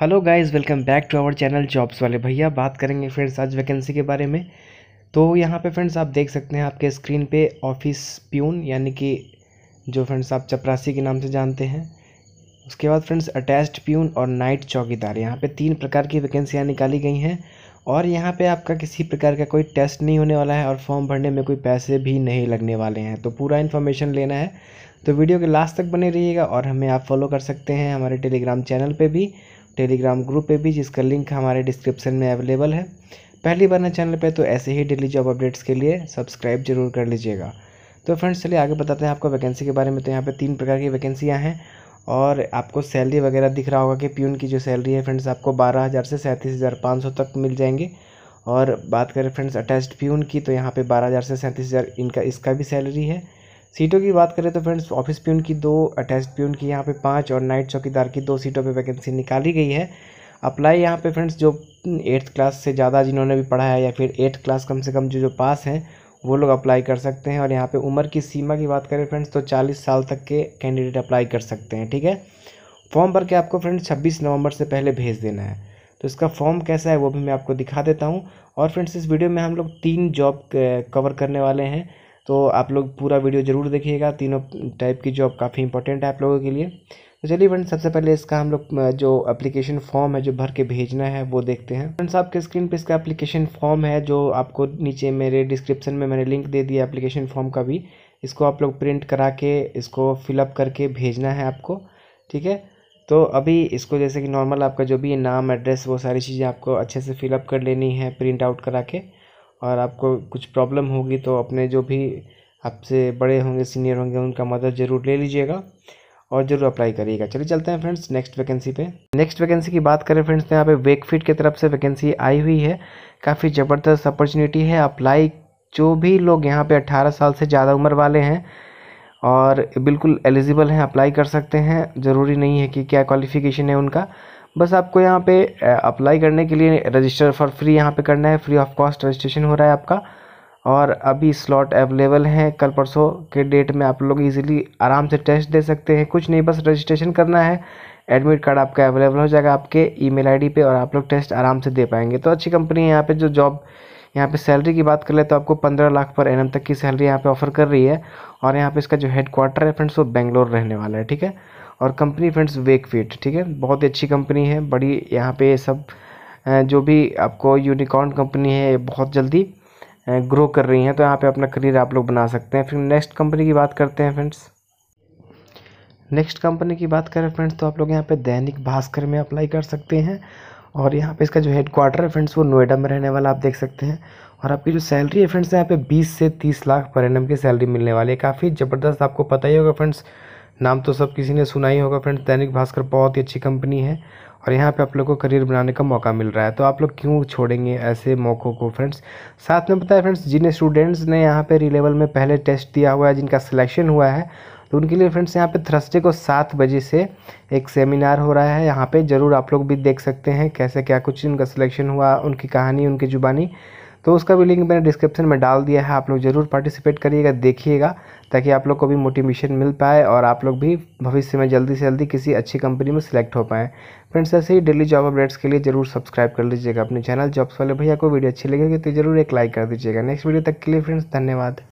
hello guys welcome back to our channel jobs वाले भैया बात करेंगे फ्रेंड्स आज वैकेंसी के बारे में तो यहाँ पे फ्रेंड्स आप देख सकते हैं आपके स्क्रीन पे ऑफिस प्यून यानी कि जो फ्रेंड्स आप चपरासी के नाम से जानते हैं उसके बाद फ्रेंड्स अटैच्ड प्यून और नाइट चौकीदार यहाँ पे तीन प्रकार की वैकेंसियाँ निकाली गई हैं और यहाँ पर आपका किसी प्रकार का कोई टेस्ट नहीं होने वाला है और फॉर्म भरने में कोई पैसे भी नहीं लगने वाले हैं तो पूरा इन्फॉर्मेशन लेना है तो वीडियो के लास्ट तक बने रहिएगा और हमें आप फॉलो कर सकते हैं हमारे टेलीग्राम चैनल पर भी टेलीग्राम ग्रुप पे भी जिसका लिंक हमारे डिस्क्रिप्शन में अवेलेबल है पहली बार ना चैनल पे तो ऐसे ही डेली जॉब अपडेट्स के लिए सब्सक्राइब जरूर कर लीजिएगा तो फ्रेंड्स चलिए आगे बताते हैं आपको वैकेंसी के बारे में तो यहाँ पर तीन प्रकार की वैकेंसियाँ हैं और आपको सैलरी वगैरह दिख रहा होगा कि प्यून की जो सैलरी है फ्रेंड्स आपको बारह हज़ार से सैंतीस हज़ार पाँच सौ तक मिल जाएंगे और बात करें फ्रेंड्स अटैच्ड प्यून की तो यहाँ पे बारह हज़ार से सैंतीस हज़ार इनका इसका भी सैलरी है सीटों की बात करें तो फ्रेंड्स ऑफिस प्यून की दो अटैच प्यून की यहाँ पे पाँच और नाइट चौकीदार की दो सीटों पे वैकेंसी निकाली गई है अप्लाई यहाँ पे फ्रेंड्स जो एट्थ क्लास से ज़्यादा जिन्होंने भी पढ़ा है या फिर एट्थ क्लास कम से कम जो जो पास हैं वो लोग अप्लाई कर सकते हैं और यहाँ पर उम्र की सीमा की बात करें फ्रेंड्स तो चालीस साल तक के कैंडिडेट अप्लाई कर सकते हैं ठीक है फॉर्म भर के आपको फ्रेंड्स छब्बीस नवंबर से पहले भेज देना है तो इसका फॉर्म कैसा है वो भी मैं आपको दिखा देता हूँ और फ्रेंड्स इस वीडियो में हम लोग तीन जॉब कवर करने वाले हैं तो आप लोग पूरा वीडियो ज़रूर देखिएगा तीनों टाइप की जॉब काफ़ी इंपॉर्टेंट है आप लोगों के लिए तो चलिए फ्रेंड सबसे पहले इसका हम लोग जो एप्लीकेशन फॉर्म है जो भर के भेजना है वो देखते हैं फ्रेंड्स आपके स्क्रीन पे इसका एप्लीकेशन फॉर्म है जो आपको नीचे मेरे डिस्क्रिप्शन में मैंने लिंक दे दिया एप्लीकेशन फॉर्म का भी इसको आप लोग प्रिंट करा के इसको फिलअप करके भेजना है आपको ठीक है तो अभी इसको जैसे कि नॉर्मल आपका जो भी नाम एड्रेस वो सारी चीज़ें आपको अच्छे से फिलअप कर लेनी है प्रिंट आउट करा के और आपको कुछ प्रॉब्लम होगी तो अपने जो भी आपसे बड़े होंगे सीनियर होंगे उनका मदद ज़रूर ले लीजिएगा और ज़रूर अप्लाई करिएगा चलिए चलते हैं फ्रेंड्स नेक्स्ट वैकेंसी पे नेक्स्ट वैकेंसी की बात करें फ्रेंड्स तो यहाँ पे वेकफिट की तरफ से वैकेंसी आई हुई है काफ़ी ज़बरदस्त अपॉर्चुनिटी है अप्लाई जो भी लोग यहाँ पे 18 साल से ज़्यादा उम्र वाले हैं और बिल्कुल एलिजिबल हैं अप्लाई कर सकते हैं ज़रूरी नहीं है कि क्या क्वालिफिकेशन है उनका बस आपको यहाँ पे अप्लाई करने के लिए रजिस्टर फॉर फ्री यहाँ पे करना है फ्री ऑफ कॉस्ट रजिस्ट्रेशन हो रहा है आपका और अभी स्लॉट अवेलेबल हैं कल परसों के डेट में आप लोग इजीली आराम से टेस्ट दे सकते हैं कुछ नहीं बस रजिस्ट्रेशन करना है एडमिट कार्ड आपका अवेलेबल हो जाएगा आपके ई मेल आई और आप लोग टेस्ट आराम से दे पाएंगे तो अच्छी कंपनी है यहाँ पर जो जॉब यहाँ पे सैलरी की बात कर ले तो आपको पंद्रह लाख पर एन तक की सैलरी यहाँ पे ऑफर कर रही है और यहाँ पे इसका जो हेड क्वार्टर है फ्रेंड्स वो बेंगलोर रहने वाला है ठीक है और कंपनी फ्रेंड्स वेकफीट ठीक है बहुत ही अच्छी कंपनी है बड़ी यहाँ पे सब जो भी आपको यूनिकॉर्न कंपनी है बहुत जल्दी ग्रो कर रही हैं तो यहाँ पे अपना करियर आप लोग बना सकते हैं फिर नेक्स्ट कंपनी की बात करते हैं फ्रेंड्स नेक्स्ट कंपनी की बात करें फ्रेंड्स तो आप लोग यहाँ पे दैनिक भास्कर में अप्लाई कर सकते हैं और यहाँ पे इसका जो हेड क्वार्टर है फ्रेंड्स वो नोएडा में रहने वाला आप देख सकते हैं और आपकी जो सैलरी है फ्रेंड्स यहाँ पे 20 से 30 लाख पर एन की सैलरी मिलने वाली है काफ़ी ज़बरदस्त आपको पता ही होगा फ्रेंड्स नाम तो सब किसी ने सुना ही होगा फ्रेंड्स दैनिक भास्कर बहुत ही अच्छी कंपनी है और यहाँ पे आप लोग को करियर बनाने का मौका मिल रहा है तो आप लोग क्यों छोड़ेंगे ऐसे मौक़ों को फ्रेंड्स साथ में बताया फ्रेंड्स जिन स्टूडेंट्स ने यहाँ पे रिलेवल में पहले टेस्ट दिया हुआ है जिनका सिलेक्शन हुआ है तो उनके लिए फ्रेंड्स यहाँ पे थर्सडे को सात बजे से एक सेमिनार हो रहा है यहाँ पर ज़रूर आप लोग भी देख सकते हैं कैसे क्या कुछ उनका सिलेक्शन हुआ उनकी कहानी उनकी जुबानी तो उसका भी लिंक मैंने डिस्क्रिप्शन में डाल दिया है आप लोग ज़रूर पार्टिसिपेट करिएगा देखिएगा ताकि आप लोग को भी मोटिवेशन मिल पाए और आप लोग भी भविष्य में जल्दी से जल्दी किसी अच्छी कंपनी में सिलेक्ट हो पाएँ फ्रेंड्स ऐसे ही डेली जॉब अपडेट्स के लिए जरूर सब्सक्राइब कर लीजिएगा अपने चैनल जॉब्स वाले भैया को वीडियो अच्छी लगेगी तो जरूर एक लाइक कर दीजिएगा नेक्स्ट वीडियो तक के लिए फ्रेंड्स धन्यवाद